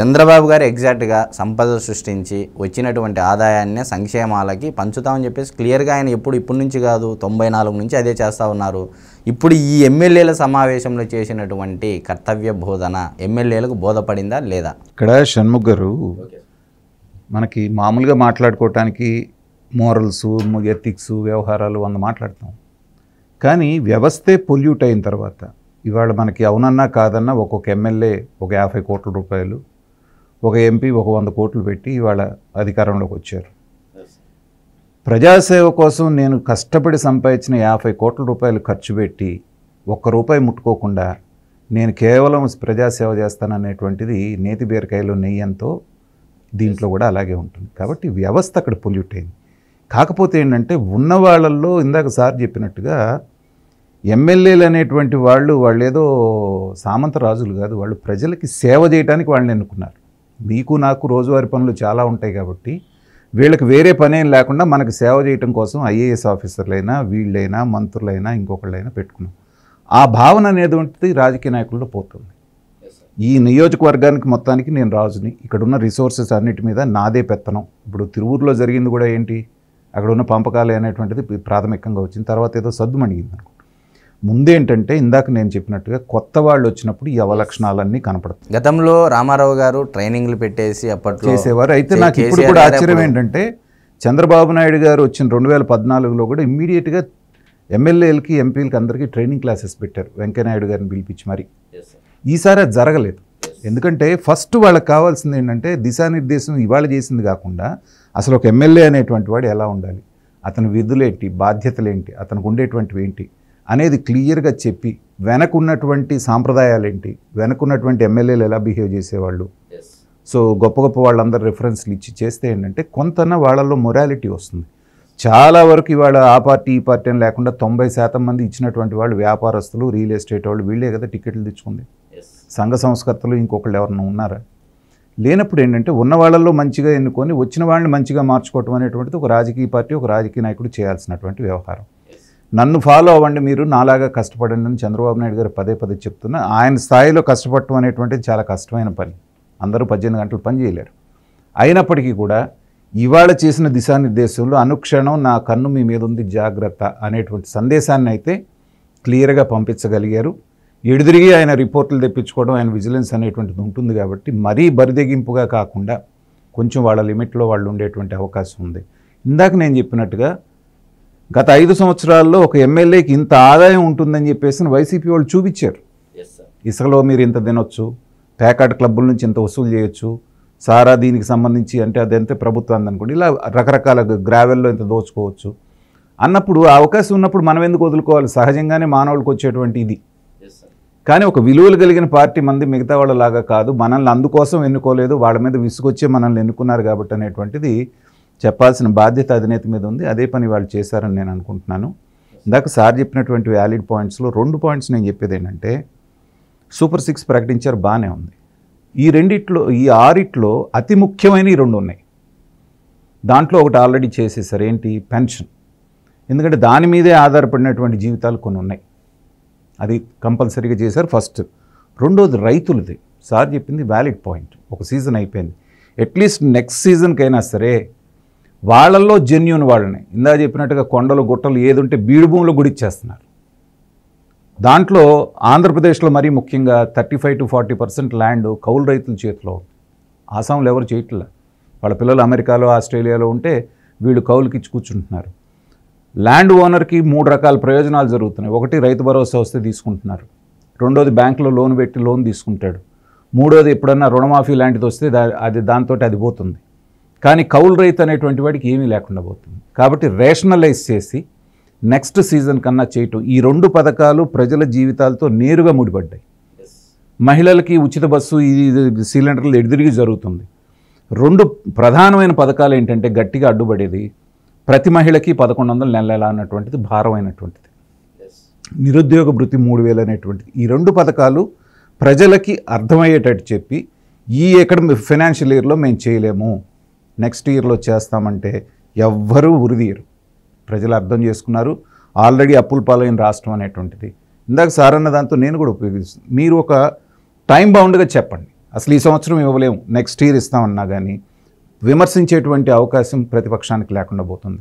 చంద్రబాబు గారు ఎగ్జాక్ట్గా సంపద సృష్టించి వచ్చినటువంటి ఆదాయాన్నే సంక్షేమాలకి పంచుతామని చెప్పేసి క్లియర్గా ఆయన ఎప్పుడు ఇప్పటి నుంచి కాదు తొంభై నాలుగు నుంచి అదే చేస్తూ ఉన్నారు ఇప్పుడు ఈ ఎమ్మెల్యేల సమావేశంలో చేసినటువంటి కర్తవ్య బోధన ఎమ్మెల్యేలకు బోధపడిందా లేదా ఇక్కడ షణ్ముఖ్ గారు మనకి మామూలుగా మాట్లాడుకోవటానికి మోరల్స్ ఎథిక్స్ వ్యవహారాలు వంద మాట్లాడతాం కానీ వ్యవస్థే పొల్యూట్ అయిన తర్వాత ఇవాళ మనకి అవునన్నా కాదన్నా ఒక్కొక్క ఎమ్మెల్యే ఒక యాభై కోట్ల రూపాయలు ఒక ఎంపీ ఒక వంద కోట్లు పెట్టి ఇవాళ అధికారంలోకి వచ్చారు ప్రజాసేవ కోసం నేను కష్టపడి సంపాదించిన యాభై కోట్ల రూపాయలు ఖర్చు పెట్టి ఒక్క రూపాయి ముట్టుకోకుండా నేను కేవలం ప్రజాసేవ చేస్తాననేటువంటిది నేతి బీరకాయలో నెయ్యంతో దీంట్లో కూడా అలాగే ఉంటుంది కాబట్టి వ్యవస్థ అక్కడ పొల్యూట్ అయింది కాకపోతే ఏంటంటే ఉన్న వాళ్ళల్లో ఇందాక సార్ చెప్పినట్టుగా ఎమ్మెల్యేలు అనేటువంటి వాళ్ళు వాళ్ళు ఏదో సామంత రాజులు కాదు వాళ్ళు ప్రజలకి సేవ చేయడానికి వాళ్ళని ఎన్నుకున్నారు మీకు నాకు రోజువారి పనులు చాలా ఉంటాయి కాబట్టి వీళ్ళకి వేరే పనేం లేకుండా మనకు సేవ చేయటం కోసం ఐఏఎస్ ఆఫీసర్లైనా వీళ్ళైనా మంత్రులైనా ఇంకొకళ్ళైనా పెట్టుకున్నాం ఆ భావన అనేది ఉంటుంది రాజకీయ నాయకుల్లో పోతుంది ఈ నియోజకవర్గానికి మొత్తానికి నేను రాజుని ఇక్కడ ఉన్న రిసోర్సెస్ అన్నిటి మీద నాదే పెత్తనం ఇప్పుడు తిరువూరులో జరిగింది కూడా ఏంటి అక్కడ ఉన్న పంపకాలు అనేటువంటిది ప్రాథమికంగా వచ్చింది తర్వాత ఏదో సద్దుమణిగింది అనుకో ముందేంటంటే ఇందాక నేను చెప్పినట్టుగా కొత్త వాళ్ళు వచ్చినప్పుడు ఈ అవలక్షణాలన్నీ కనపడతాయి గతంలో రామారావు గారు ట్రైనింగ్లు పెట్టేసి అప్పట్లో చేసేవారు అయితే నాకు ఇప్పుడు కూడా ఆశ్చర్యం ఏంటంటే చంద్రబాబు నాయుడు గారు వచ్చిన రెండు వేల పద్నాలుగులో కూడా ఇమ్మీడియట్గా ఎమ్మెల్యేలకి ఎంపీలకి అందరికీ ట్రైనింగ్ క్లాసెస్ పెట్టారు వెంకయ్యనాయుడు గారిని పిలిపించి మరి ఈసారి అది జరగలేదు ఎందుకంటే ఫస్ట్ వాళ్ళకి కావాల్సింది ఏంటంటే దిశానిర్దేశం ఇవాళ చేసింది కాకుండా అసలు ఒక ఎమ్మెల్యే అనేటువంటి వాడు ఎలా ఉండాలి అతని విధులేంటి బాధ్యతలేంటి అతనికి ఉండేటువంటివి ఏంటి అనేది క్లియర్గా చెప్పి వెనకున్నటువంటి సాంప్రదాయాలు ఏంటి వెనకున్నటువంటి ఎమ్మెల్యేలు ఎలా బిహేవ్ చేసేవాళ్ళు సో గొప్ప గొప్ప వాళ్ళందరూ రిఫరెన్స్లు ఇచ్చి చేస్తే ఏంటంటే కొంతన వాళ్ళల్లో మొరాలిటీ వస్తుంది చాలా వరకు ఇవాళ ఆ పార్టీ ఈ పార్టీ అని లేకుండా తొంభై శాతం మంది ఇచ్చినటువంటి వాళ్ళు వ్యాపారస్తులు రియల్ ఎస్టేట్ వాళ్ళు వీళ్ళే కదా టికెట్లు తెచ్చుకుంది సంఘ సంస్కర్తలు ఇంకొకళ్ళు ఎవరన్నా ఉన్నారా లేనప్పుడు ఏంటంటే ఉన్న వాళ్ళల్లో మంచిగా ఎన్నుకొని వచ్చిన వాళ్ళని మంచిగా మార్చుకోవటం అనేటువంటిది ఒక రాజకీయ పార్టీ ఒక రాజకీయ నాయకుడు చేయాల్సినటువంటి వ్యవహారం నన్ను ఫాలో అవ్వండి మీరు నాలాగా కష్టపడండి అని చంద్రబాబు నాయుడు గారు పదే పదే చెప్తున్నా ఆయన స్థాయిలో కష్టపడటం అనేటువంటిది చాలా కష్టమైన పని అందరూ పద్దెనిమిది గంటలు పని చేయలేరు అయినప్పటికీ కూడా ఇవాళ చేసిన దిశానిర్దేశంలో అనుక్షణం నా కన్ను మీ మీద ఉంది జాగ్రత్త అనేటువంటి సందేశాన్ని అయితే క్లియర్గా పంపించగలిగారు ఎడుదిరిగి ఆయన రిపోర్టులు తెప్పించుకోవడం ఆయన విజిలెన్స్ అనేటువంటిది ఉంటుంది కాబట్టి మరీ బరిదెగింపుగా కాకుండా కొంచెం వాళ్ళ లిమిట్లో వాళ్ళు ఉండేటువంటి అవకాశం ఉంది ఇందాక నేను చెప్పినట్టుగా గత ఐదు సంవత్సరాల్లో ఒక ఎమ్మెల్యేకి ఇంత ఆదాయం ఉంటుందని చెప్పేసి వైసీపీ వాళ్ళు చూపించారు ఇసుకలో మీరు ఇంత తినొచ్చు ప్యాకాట్ క్లబ్బుల నుంచి ఇంత వసూలు చేయొచ్చు సారా దీనికి సంబంధించి అంటే అది ఎంత ప్రభుత్వం అనుకోండి ఇలా రకరకాల గ్రావెల్లో ఇంత దోచుకోవచ్చు అన్నప్పుడు అవకాశం ఉన్నప్పుడు మనం ఎందుకు వదులుకోవాలి సహజంగానే మానవులకు వచ్చేటువంటి ఇది కానీ ఒక విలువలు కలిగిన పార్టీ మంది మిగతా వాళ్ళలాగా కాదు మనల్ని అందుకోసం ఎన్నుకోలేదు వాళ్ళ మీద విసుగొచ్చే మనల్ని ఎన్నుకున్నారు కాబట్టి అనేటువంటిది చెప్పాల్సిన బాధ్యత అధినేత మీద ఉంది అదే పని వాళ్ళు చేశారని నేను అనుకుంటున్నాను ఇందాక సార్ చెప్పినటువంటి వ్యాలిడ్ పాయింట్స్లో రెండు పాయింట్స్ నేను చెప్పేది ఏంటంటే సూపర్ సిక్స్ ప్రకటించారు బాగానే ఉంది ఈ రెండిట్లో ఈ ఆరిట్లో అతి ముఖ్యమైన ఈ రెండు ఉన్నాయి దాంట్లో ఒకటి ఆల్రెడీ చేసేసారు ఏంటి పెన్షన్ ఎందుకంటే దాని మీదే ఆధారపడినటువంటి జీవితాలు కొన్ని ఉన్నాయి అది కంపల్సరీగా చేశారు ఫస్ట్ రెండోది రైతులది సార్ చెప్పింది వ్యాలిడ్ పాయింట్ ఒక సీజన్ అయిపోయింది అట్లీస్ట్ నెక్స్ట్ సీజన్కైనా సరే వాళ్ళల్లో జెన్యున్ వాళ్ళని ఇందా చెప్పినట్టుగా కొండలు గుట్టలు ఏదుంటే బీడు భూములు గుడిచ్చేస్తున్నారు దాంట్లో ఆంధ్రప్రదేశ్లో మరీ ముఖ్యంగా thirty five to forty percent land కౌలు రైతుల చేతిలో ఆసాంలు ఎవరు చేయట్లే వాళ్ళ పిల్లలు అమెరికాలో ఆస్ట్రేలియాలో ఉంటే వీళ్ళు కౌలుకి ఇచ్చి కూర్చుంటున్నారు ల్యాండ్ ఓనర్కి మూడు రకాల ప్రయోజనాలు జరుగుతున్నాయి ఒకటి రైతు భరోసా వస్తే తీసుకుంటున్నారు రెండోది బ్యాంకులో లోన్ పెట్టి లోన్ తీసుకుంటాడు మూడోది ఎప్పుడన్నా రుణమాఫీ లాంటిది వస్తే అది దాంతో అది పోతుంది కానీ కౌలు రైతు అనేటువంటి వాడికి ఏమీ లేకుండా పోతుంది కాబట్టి రేషనలైజ్ చేసి నెక్స్ట్ సీజన్ కన్నా చేయటం ఈ రెండు పథకాలు ప్రజల జీవితాలతో నేరుగా ముడిపడ్డాయి మహిళలకి ఉచిత బస్సు ఇది సిలిండర్లు ఎడిదిరిగి జరుగుతుంది రెండు ప్రధానమైన పథకాలు ఏంటంటే గట్టిగా అడ్డుపడేది ప్రతి మహిళకి పదకొండు వందల నెలల అన్నటువంటిది భారమైనటువంటిది నిరుద్యోగ భృతి మూడు వేలు అనేటువంటిది ఈ రెండు పథకాలు ప్రజలకి అర్థమయ్యేటట్టు చెప్పి ఈ ఎక్కడ ఫైనాన్షియల్ ఇయర్లో మేము చేయలేము నెక్స్ట్ ఇయర్లో చేస్తామంటే ఎవ్వరూ ఉరిదీయరు ప్రజలు అర్థం చేసుకున్నారు ఆల్రెడీ అప్పుల పాలైన రాష్ట్రం అనేటువంటిది ఇందాక సార్ అన్న దాంతో నేను కూడా ఉపయోగిస్తాను మీరు ఒక టైం బౌండ్గా చెప్పండి అసలు ఈ సంవత్సరం ఇవ్వలేము నెక్స్ట్ ఇయర్ ఇస్తామన్నా కానీ విమర్శించేటువంటి అవకాశం ప్రతిపక్షానికి లేకుండా పోతుంది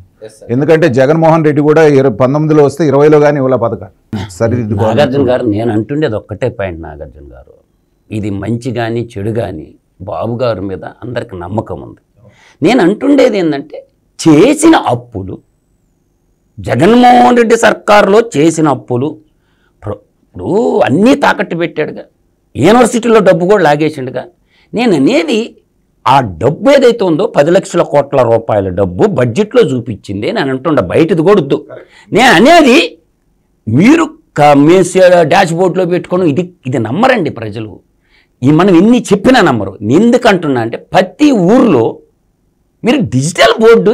ఎందుకంటే జగన్మోహన్ రెడ్డి కూడా ఇరవై పంతొమ్మిదిలో వస్తే ఇరవైలో కానీ ఇవ్వలే పథకాలు సరిదిద్దు నాగార్జున గారు నేను అంటుండేది ఒక్కటే పాయింట్ నాగార్జున గారు ఇది మంచి కానీ చెడు కానీ బాబు గారి మీద అందరికి నమ్మకం ఉంది నేను అంటుండేది ఏంటంటే చేసిన అప్పులు జగన్మోహన్ రెడ్డి సర్కారులో చేసిన అప్పులు ఇప్పుడు అన్నీ తాకట్టు పెట్టాడుగా యూనివర్సిటీలో డబ్బు కూడా లాగేసిండుగా నేను అనేది ఆ డబ్బు ఏదైతే ఉందో పది లక్షల కోట్ల రూపాయల డబ్బు బడ్జెట్లో చూపించింది నేను అంటుండ బయటది కొడుద్దు నేను అనేది మీరు డాష్ బోర్డ్లో పెట్టుకోవడం ఇది ఇది నమ్మరండి ప్రజలు ఈ మనం ఎన్ని చెప్పినా నమ్మరు ఎందుకంటున్నా అంటే ప్రతి ఊర్లో మీరు డిజిటల్ బోర్డు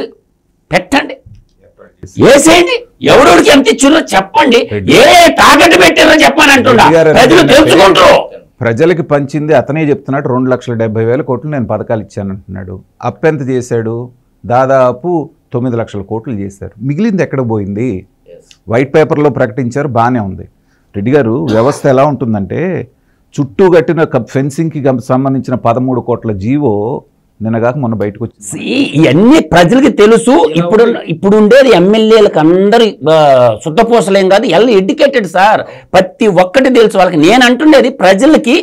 పెట్టండి వేసేయండి ఎవడోడికి ఎంత ఇచ్చిందో చెప్పండి ఏ టార్గెట్ పెట్టారో చెప్పని అంటున్నారు తెలుసుకుంటారు ప్రజలకి పంచింది అతనే చెప్తున్నాడు రెండు లక్షల డెబ్బై వేల కోట్లు నేను పథకాలు ఇచ్చాను అంటున్నాడు అప్పెంత చేశాడు దాదాపు తొమ్మిది లక్షల కోట్లు చేశారు మిగిలింది ఎక్కడ పోయింది వైట్ పేపర్లో ప్రకటించారు బాగానే ఉంది రెడ్డి గారు వ్యవస్థ ఎలా ఉంటుందంటే చుట్టూ కట్టిన ఫెన్సింగ్కి సంబంధించిన పదమూడు కోట్ల జీవో నిన్నగాక మొన్న బయటకు వచ్చి ఇవన్నీ ప్రజలకి తెలుసు ఇప్పుడు ఇప్పుడు ఉండేది ఎమ్మెల్యేలకు అందరి శుద్ధపోసలేం కాదు ఎల్ ఎడ్యుకేటెడ్ సార్ ప్రతి ఒక్కటి తెలుసు వాళ్ళకి నేను అంటుండేది ప్రజలకి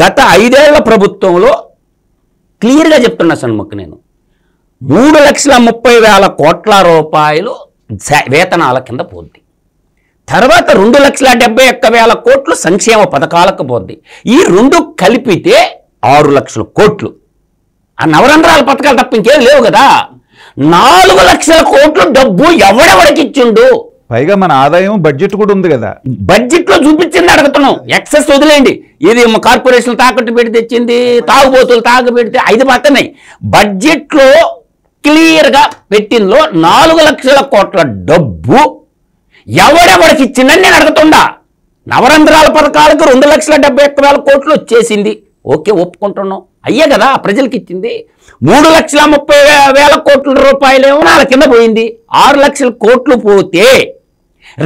గత ఐదేళ్ల ప్రభుత్వంలో క్లియర్గా చెప్తున్నా మొక్క నేను మూడు లక్షల ముప్పై వేల కోట్ల రూపాయలు వేతనాల కింద పోద్ది తర్వాత రెండు లక్షల డెబ్బై ఒక్క వేల కోట్లు సంక్షేమ పథకాలకు పోద్ది ఈ రెండు కలిపితే ఆరు లక్షల కోట్లు ఆ నవరంధ్రాల పథకాలు తప్ప ఇంకేం లేవు కదా నాలుగు లక్షల కోట్లు డబ్బు ఎవడెవడికి ఇచ్చిండు పైగా మన ఆదాయం బడ్జెట్ కూడా ఉంది కదా బడ్జెట్ లో చూపించింది అడుగుతున్నాం ఎక్సెస్ వదిలేయండి ఇది కార్పొరేషన్ తాకట్టు పెట్టి తెచ్చింది తాగుబోతులు తాగు పెడితే ఐదు మాత్రమే బడ్జెట్ లో క్లియర్ గా పెట్టిందో నాలుగు లక్షల కోట్ల డబ్బు ఎవడెవడికి ఇచ్చిందని నేను అడుగుతుండా నవరంధ్రాల పథకాలకు రెండు లక్షల డెబ్బై ఒక్క వేల కోట్లు వచ్చేసింది ఓకే ఒప్పుకుంటున్నాం అయ్యే కదా ప్రజలకు ఇచ్చింది మూడు లక్షల ముప్పై వేల కోట్ల రూపాయలేమో నాల కింద పోయింది ఆరు లక్షల కోట్లు పోతే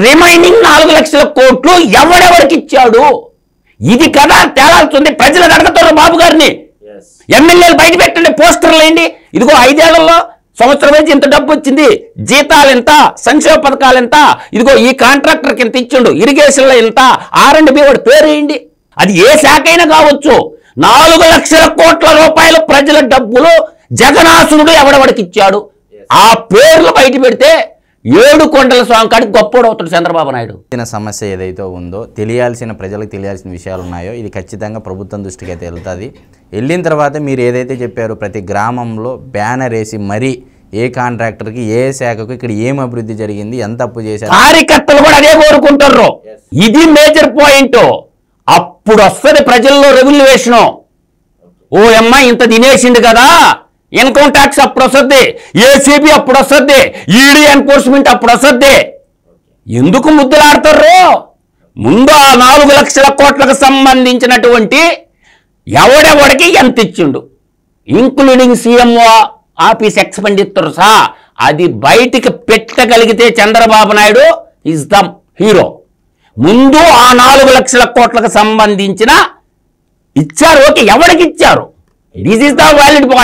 రిమైనింగ్ నాలుగు లక్షల కోట్లు ఎవడెవరికి ఇచ్చాడు ఇది కదా తేలాల్సింది ప్రజలు అడగతారు బాబు గారిని ఎమ్మెల్యేలు బయట పెట్టండి పోస్టర్లు ఏంటి ఇదిగో ఐదేళ్లలో సంవత్సరం నుంచి ఇంత డబ్బు వచ్చింది జీతాలు ఎంత సంక్షేమ పథకాలు ఎంత ఇదిగో ఈ కాంట్రాక్టర్కి కింద ఇచ్చిండు ఇరిగేషన్లో ఇంత ఆర్ అండ్ బి వాడు పేరు వేయండి అది ఏ శాఖ అయినా కావచ్చు నాలుగు లక్షల కోట్ల రూపాయల ప్రజల డబ్బులు జగనాసురుడు ఎవడెవడికిచ్చాడు ఆ పేర్లు బయట పెడితే ఏడు కొండల స్వామి కాడికి గొప్పోడు చంద్రబాబు నాయుడు చిన్న సమస్య ఏదైతే ఉందో తెలియాల్సిన ప్రజలకు తెలియాల్సిన విషయాలు ఉన్నాయో ఇది ఖచ్చితంగా ప్రభుత్వం దృష్టికి అయితే వెళ్తుంది వెళ్ళిన తర్వాత మీరు ఏదైతే చెప్పారో ప్రతి గ్రామంలో బ్యానర్ వేసి మరీ ఏ కాంట్రాక్టర్కి ఏ శాఖకు ఇక్కడ ఏం అభివృద్ధి జరిగింది ఎంత అప్పు చేశారు కార్యకర్తలు కూడా అదే కోరుకుంటారు ఇది మేజర్ పాయింట్ అప్పుడు వస్తుంది ప్రజల్లో వేషను ఓ అమ్మ ఇంత తినేసిండు కదా ఇన్కమ్ ట్యాక్స్ అప్పుడు వస్తుంది ఏసీబీ అప్పుడు వస్తుంది ఈడీ ఎన్ఫోర్స్మెంట్ అప్పుడు వస్తుంది ఎందుకు ముద్దులాడతారు ముందు ఆ నాలుగు లక్షల కోట్లకు సంబంధించినటువంటి ఎవడెవడికి ఎంత ఇచ్చిండు ఇంక్లూడింగ్ సీఎంఓ ఆఫీస్ సా అది బయటికి పెట్టగలిగితే Chandrababu Naidu is the hero ముందు ఆ నాలుగు లక్షల కోట్లకు సంబంధించిన ఇచ్చారు ఓకే ఎవరికి ఇచ్చారు this is the valid point